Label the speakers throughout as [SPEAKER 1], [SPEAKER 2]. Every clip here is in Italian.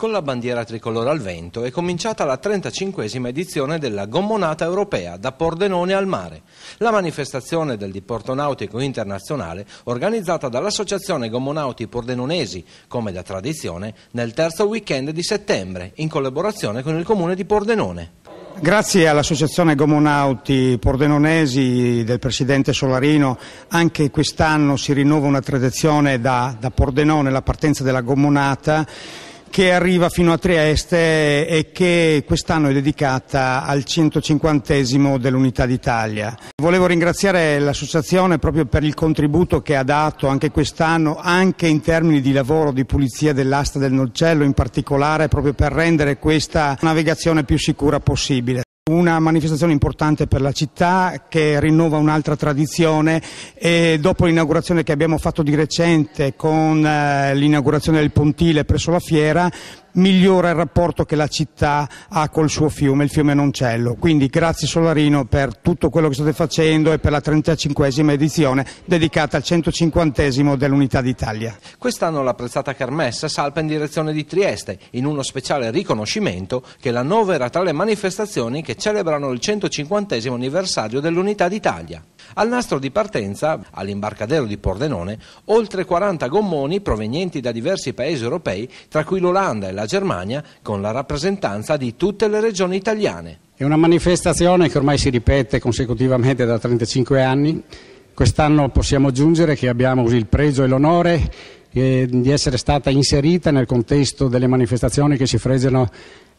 [SPEAKER 1] con la bandiera tricolore al vento è cominciata la 35esima edizione della Gommonata Europea da Pordenone al mare. La manifestazione del diporto nautico internazionale organizzata dall'Associazione Gommonauti Pordenonesi, come da tradizione, nel terzo weekend di settembre in collaborazione con il comune di Pordenone. Grazie
[SPEAKER 2] all'Associazione Gomonauti Pordenonesi del Presidente Solarino, anche quest'anno si rinnova una tradizione da, da Pordenone, la partenza della Gomonata che arriva fino a Trieste e che quest'anno è dedicata al 150 dell'Unità d'Italia. Volevo ringraziare l'associazione proprio per il contributo che ha dato anche quest'anno, anche in termini di lavoro di pulizia dell'asta del Nocello in particolare, proprio per rendere questa navigazione più sicura possibile una manifestazione importante per la città che rinnova un'altra tradizione e dopo l'inaugurazione che abbiamo fatto di recente con eh, l'inaugurazione del pontile presso la fiera migliora il rapporto che la città ha col suo fiume, il fiume Noncello. Quindi grazie Solarino per tutto quello che state facendo e per la 35esima edizione dedicata al 150 esimo dell'Unità d'Italia.
[SPEAKER 1] Quest'anno la prezzata Carmessa salpa in direzione di Trieste in uno speciale riconoscimento che la novera tra le manifestazioni che celebrano il 150 esimo anniversario dell'Unità d'Italia. Al nastro di partenza, all'imbarcadero di Pordenone, oltre 40 gommoni provenienti da diversi paesi europei, tra cui l'Olanda e la Germania, con la rappresentanza di tutte le regioni italiane. È una
[SPEAKER 3] manifestazione che ormai si ripete consecutivamente da 35 anni. Quest'anno possiamo aggiungere che abbiamo il pregio e l'onore eh, di essere stata inserita nel contesto delle manifestazioni che si fregiano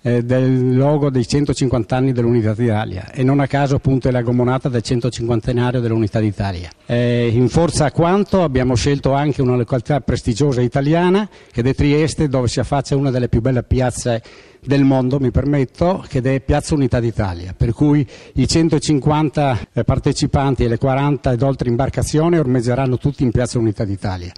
[SPEAKER 3] eh, del logo dei 150 anni dell'Unità d'Italia e non a caso appunto è la gomonata del 150 dell'Unità d'Italia. Eh, in forza a quanto abbiamo scelto anche una località prestigiosa italiana che è Trieste dove si affaccia una delle più belle piazze del mondo, mi permetto, che è Piazza Unità d'Italia, per cui i 150 eh, partecipanti e le 40 ed oltre imbarcazioni ormeggeranno
[SPEAKER 1] tutti in Piazza Unità d'Italia.